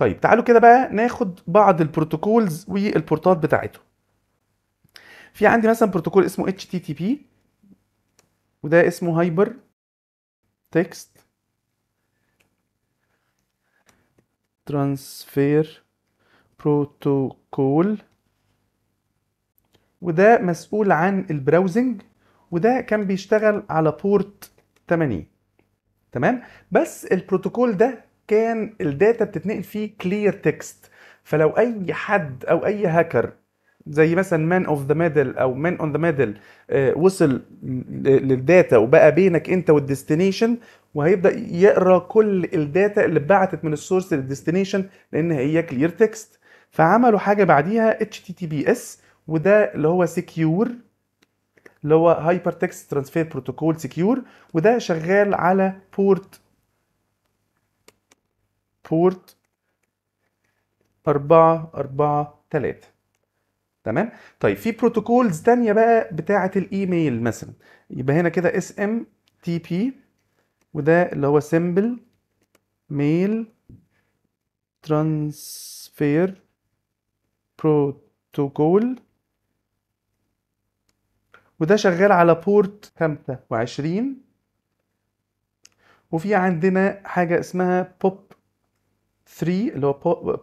طيب تعالوا كده بقى ناخد بعض البروتوكولز والبورتات بتاعته في عندي مثلا بروتوكول اسمه HTTP وده اسمه هايبر تكست ترانسفير بروتوكول وده مسؤول عن البراوزنج وده كان بيشتغل على بورت 80 تمام بس البروتوكول ده كان الداتا بتتنقل فيه كلير تكست فلو اي حد او اي هاكر زي مثلا مان اوف ذا ميدل او مان اون ذا ميدل وصل للداتا وبقى بينك انت والديستنيشن وهيبدا يقرا كل الداتا اللي اتبعتت من السورس للديستنيشن لان هي كلير تكست فعملوا حاجه بعديها اتش تي تي بي اس وده اللي هو سكيور اللي هو هايبر تكست ترانسفير بروتوكول سكيور وده شغال على بورت بورت 4 4 3 تمام طيب في بروتوكولز تانية بقى بتاعة الايميل مثلا يبقى هنا كده اس ام تي بي وده اللي هو سيمبل ميل ترانسفير بروتوكول وده شغال على بورت 25 وفي عندنا حاجة اسمها بوب 3 اللي هو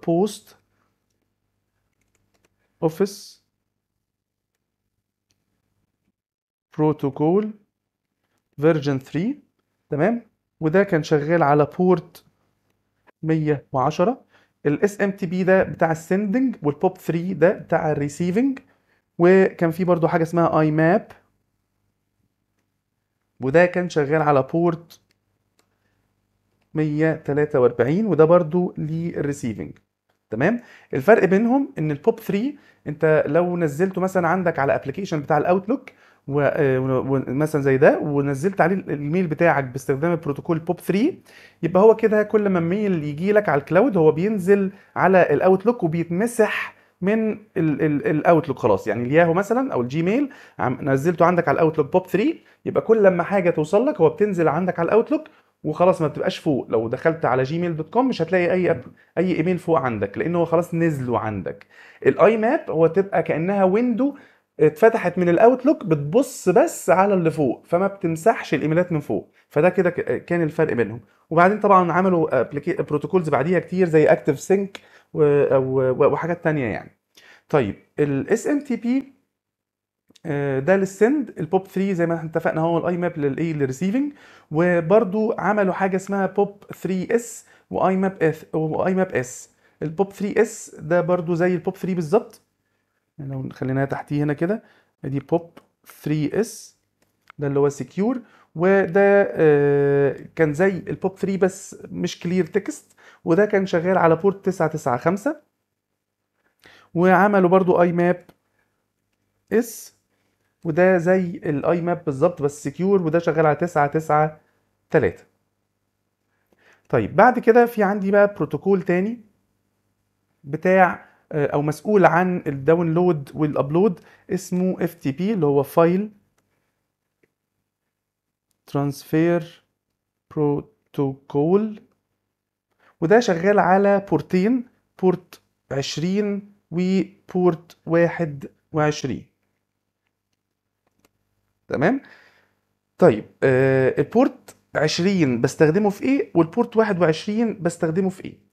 بوست اوفيس بروتوكول فيرجن 3 تمام وده كان شغال على بورت 110 الاس ام تي بي ده بتاع السندنج والبوب 3 ده بتاع الريسيفنج وكان في برضو حاجه اسمها اي ماب وده كان شغال على بورت 143 وده برضو للريسيفنج تمام الفرق بينهم ان البوب 3 انت لو نزلته مثلا عندك على ابلكيشن بتاع الاوتلوك ومثلا آه، زي ده ونزلت عليه الميل بتاعك باستخدام البروتوكول بوب 3 يبقى هو كده كل ما الميل يجي لك على الكلاود هو بينزل على الاوتلوك وبيتمسح من الاوتلوك خلاص يعني الياهو مثلا او الجيميل نزلته عندك على الاوتلوك بوب 3 يبقى كل لما حاجه توصل لك هو بتنزل عندك على الاوتلوك وخلاص ما بتبقاش فوق لو دخلت على جيميل دوت كوم مش هتلاقي اي أب... اي ايميل فوق عندك لان هو خلاص نزلوا عندك الاي ماب هو تبقى كانها ويندو اتفتحت من الاوتلوك بتبص بس على اللي فوق فما بتمسحش الايميلات من فوق فده كده كان الفرق بينهم وبعدين طبعا عملوا بروتوكولز بعديها كتير زي اكتيف سينك وحاجات تانية يعني طيب الاس ام تي بي آه، ده للسند البوب 3 زي ما احنا اتفقنا هو الاي ماب للاي للريسيفنج وبرده عملوا حاجه اسمها بوب 3 اس واي ماب اس واي ماب اس البوب 3 اس ده برده زي البوب 3 بالظبط يعني لو خليناها تحتيه هنا كده ادي بوب 3 اس ده اللي هو سكيور وده آه، كان زي البوب 3 بس مش كلير تكست وده كان شغال على بورت 995 وعملوا برضو اي ماب اس وده زي الاي ماب بالظبط بس سكيور وده شغال على 9 9 3 طيب بعد كده في عندي بقى بروتوكول تاني بتاع آه، او مسؤول عن الداونلود والابلود اسمه اف تي بي اللي هو فايل ترانسفير بروتوكول وده شغال على بورتين بورت 20 وبورت 21 تمام طيب آه البورت 20 بستخدمه في ايه والبورت 21 بستخدمه في ايه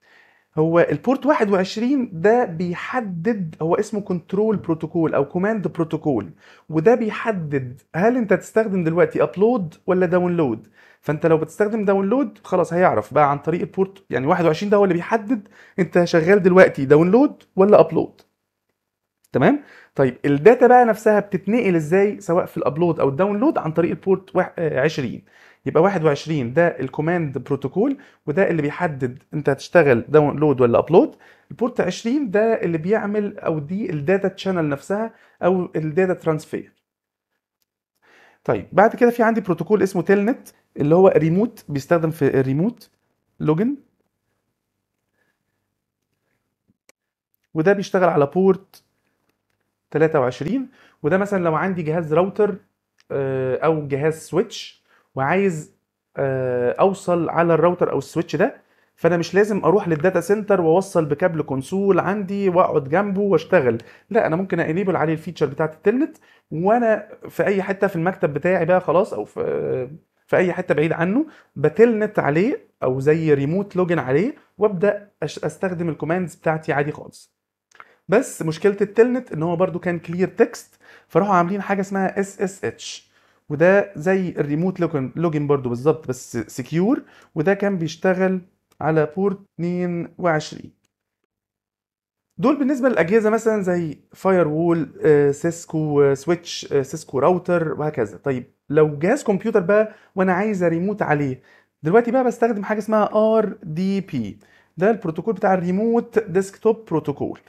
هو البورت 21 ده بيحدد هو اسمه كنترول بروتوكول او كوماند بروتوكول وده بيحدد هل انت تستخدم دلوقتي ابلود ولا داونلود فانت لو بتستخدم داونلود خلاص هيعرف بقى عن طريق البورت يعني 21 ده هو اللي بيحدد انت شغال دلوقتي داونلود ولا ابلود تمام طيب الداتا بقى نفسها بتتنقل ازاي سواء في الابلود او الداونلود عن طريق البورت 20 آه، يبقى 21 ده الكوماند بروتوكول وده اللي بيحدد انت هتشتغل داونلود ولا ابلود البورت 20 ده اللي بيعمل او دي الداتا تشانل نفسها او الداتا ترانسفير طيب بعد كده في عندي بروتوكول اسمه تيلنت اللي هو ريموت بيستخدم في الريموت لوجن وده بيشتغل على بورت 23 وده مثلا لو عندي جهاز راوتر آه، او جهاز سويتش وعايز آه، اوصل على الراوتر او السويتش ده فانا مش لازم اروح للداتا سنتر واوصل بكابل كونسول عندي واقعد جنبه واشتغل لا انا ممكن انيبل عليه الفيتشر بتاعه التلنت وانا في اي حته في المكتب بتاعي بقى خلاص او في آه، في اي حته بعيد عنه بتلنت عليه او زي ريموت لوجن عليه وابدا استخدم الكوماندز بتاعتي عادي خالص بس مشكله التلنت ان هو برده كان كلير تكست فراحوا عاملين حاجه اسمها اس اس اتش وده زي الريموت لوجن لوجن برضه بالظبط بس سكيور وده كان بيشتغل على بورت 22 دول بالنسبه للاجهزه مثلا زي فاير وول سيسكو سويتش سيسكو راوتر وهكذا طيب لو جهاز كمبيوتر بقى وانا عايز ريموت عليه دلوقتي بقى بستخدم حاجه اسمها ار دي بي ده البروتوكول بتاع الريموت ديسكتوب بروتوكول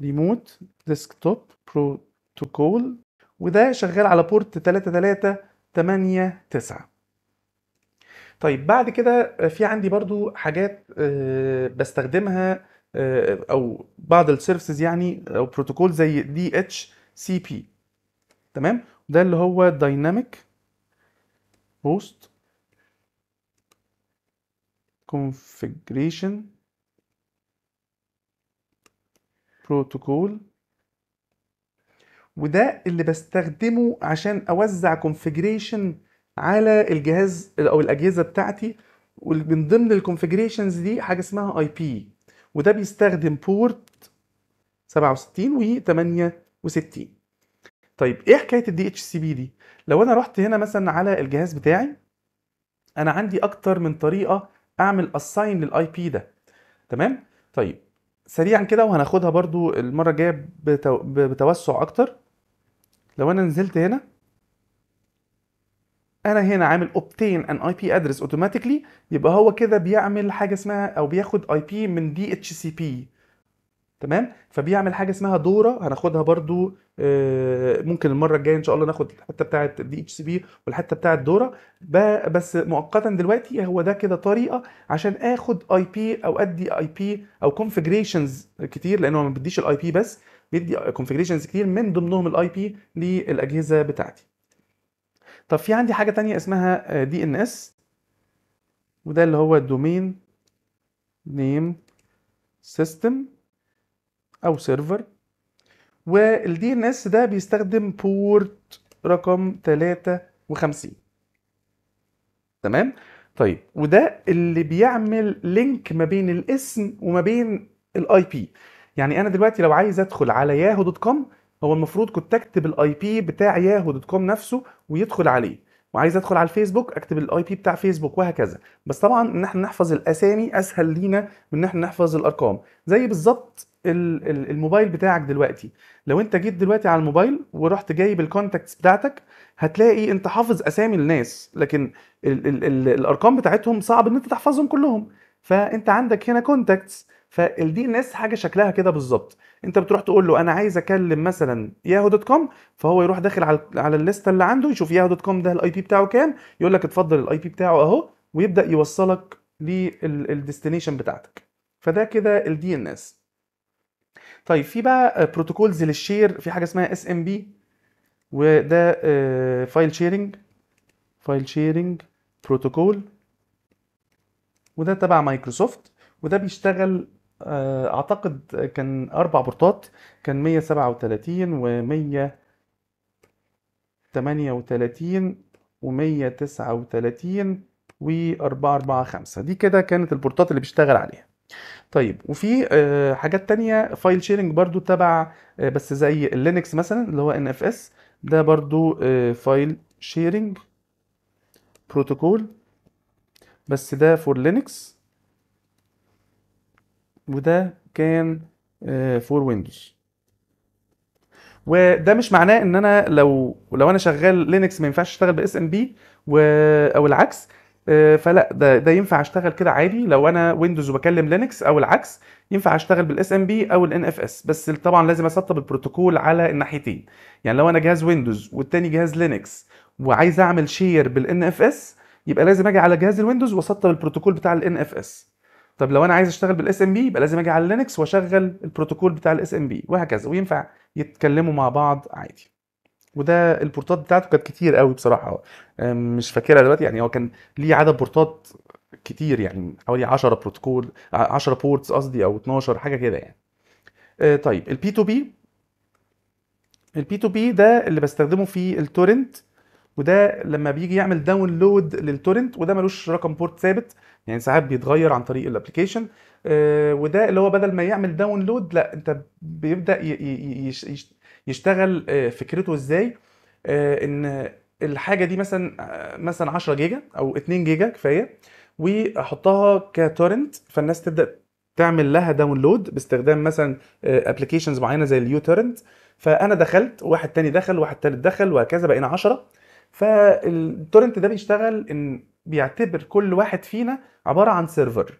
ريموت ديسكتوب بروتوكول وده شغال على بورت 3389 طيب بعد كده في عندي برضو حاجات آه، بستخدمها آه، او بعض السيرفيسز يعني او بروتوكول زي دي اتش سي بي تمام ده اللي هو دايناميك بوست كونفجريشن بروتوكول وده اللي بستخدمه عشان اوزع كونفيجريشن على الجهاز او الاجهزه بتاعتي ومن ضمن الكونفيجريشنز دي حاجه اسمها اي بي وده بيستخدم بورت 67 و 68 طيب ايه حكايه الدي اتش سي بي دي لو انا رحت هنا مثلا على الجهاز بتاعي انا عندي اكتر من طريقه اعمل اساين للاي بي ده تمام طيب سريعا كده وهناخدها برضو المرة الجاية بتو... بتوسع اكتر لو انا نزلت هنا انا هنا عامل obtain an IP address automatically يبقى هو كده بيعمل حاجة اسمها او بياخد IP من DHCP تمام فبيعمل حاجه اسمها دوره هناخدها برضو آه، ممكن المره الجايه ان شاء الله ناخد الحته بتاعه دي اتش سي بي والحته بتاعه دوره بس مؤقتا دلوقتي هو ده كده طريقه عشان اخد اي بي او ادي اي بي او كونفجريشنز كتير لانه ما بديش الاي بي بس بيدي كونفجريشنز كتير من ضمنهم الاي بي للاجهزه بتاعتي طب في عندي حاجه تانية اسمها دي ان اس وده اللي هو الدومين نيم سيستم او سيرفر والدي ان اس ده بيستخدم بورت رقم 53 تمام طيب وده اللي بيعمل لينك ما بين الاسم وما بين الاي بي يعني انا دلوقتي لو عايز ادخل على ياهو دوت كوم هو المفروض كنت اكتب الاي بي بتاع ياهو دوت كوم نفسه ويدخل عليه وعايز ادخل على الفيسبوك اكتب الاي بي بتاع فيسبوك وهكذا بس طبعا ان احنا نحفظ الاسامي اسهل لينا من ان احنا نحفظ الارقام زي بالظبط الموبايل بتاعك دلوقتي لو انت جيت دلوقتي على الموبايل ورحت جايب الكونتاكتس بتاعتك هتلاقي انت حافظ اسامي الناس لكن الـ الـ الـ الارقام بتاعتهم صعب ان انت تحفظهم كلهم فانت عندك هنا كونتاكتس فالدي ان اس حاجه شكلها كده بالظبط انت بتروح تقول له انا عايز اكلم مثلا ياهو دوت كوم فهو يروح داخل على على الليسته اللي عنده يشوف ياهو دوت كوم ده الاي بي بتاعه كام يقول لك اتفضل الاي بي بتاعه اهو ويبدا يوصلك للديستنيشن بتاعتك فده كده الدي ان اس طيب في بقى بروتوكولز آه، للشير في حاجه اسمها اس ام بي وده فايل شيرنج فايل شيرنج بروتوكول وده تبع مايكروسوفت وده بيشتغل آه، اعتقد كان اربع بورتات كان 137 و 138 و 139 و 445 دي كده كانت البورتات اللي بيشتغل عليها طيب وفي آه، حاجات تانية فايل شيرنج برضو تبع آه، بس زي اللينكس مثلا اللي هو ان اف اس ده برضو فايل شيرنج بروتوكول بس ده فور لينكس وده كان فور آه، ويندوز وده مش معناه ان انا لو لو انا شغال لينكس ما ينفعش اشتغل باس ام بي او العكس آه، فلا ده ده ينفع اشتغل كده عادي لو انا ويندوز وبكلم لينكس او العكس ينفع اشتغل بالاس ام بي او الان اف اس بس طبعا لازم اسطب البروتوكول على الناحيتين يعني لو انا جهاز ويندوز والتاني جهاز لينكس وعايز اعمل شير بالان اف اس يبقى لازم اجي على جهاز الويندوز واسطب البروتوكول بتاع الان اف اس طب لو انا عايز اشتغل بالاس ام بي يبقى لازم اجي على لينكس واشغل البروتوكول بتاع الاس ام بي وهكذا وينفع يتكلموا مع بعض عادي وده البورتات بتاعته كانت كتير قوي بصراحه مش فاكرها دلوقتي يعني هو كان ليه عدد بورتات كتير يعني حوالي 10 بروتوكول 10 بورتس قصدي او 12 حاجه كده يعني أه، طيب البي تو بي البي تو بي ده اللي بستخدمه في التورنت وده لما بيجي يعمل داونلود للتورنت وده ملوش رقم بورت ثابت يعني ساعات بيتغير عن طريق الابلكيشن أه، وده اللي هو بدل ما يعمل داونلود لا انت بيبدا يشتغل آه، فكرته ازاي آه، ان الحاجه دي مثلا آه، مثلا 10 جيجا او 2 جيجا كفايه واحطها كتورنت فالناس تبدا تعمل لها داونلود باستخدام مثلا ابلكيشنز معينه زي اليو تورنت فانا دخلت واحد تاني دخل واحد تالت دخل وهكذا بقينا 10 فالتورنت ده بيشتغل ان بيعتبر كل واحد فينا عباره عن سيرفر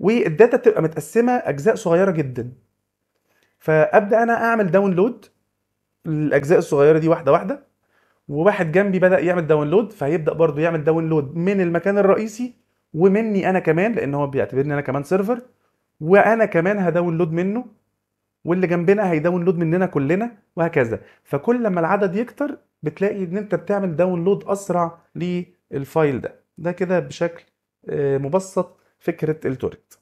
والداتا بتبقى متقسمه اجزاء صغيره جدا فابدا انا اعمل داونلود الاجزاء الصغيره دي واحده واحده وواحد جنبي بدا يعمل داونلود فهيبدا برضو يعمل داونلود من المكان الرئيسي ومني انا كمان لان هو بيعتبرني انا كمان سيرفر وانا كمان هداونلود منه واللي جنبنا هيداونلود مننا كلنا وهكذا فكل ما العدد يكتر بتلاقي ان انت بتعمل داونلود اسرع للفايل ده ده كده بشكل آه، مبسط فكره التورنت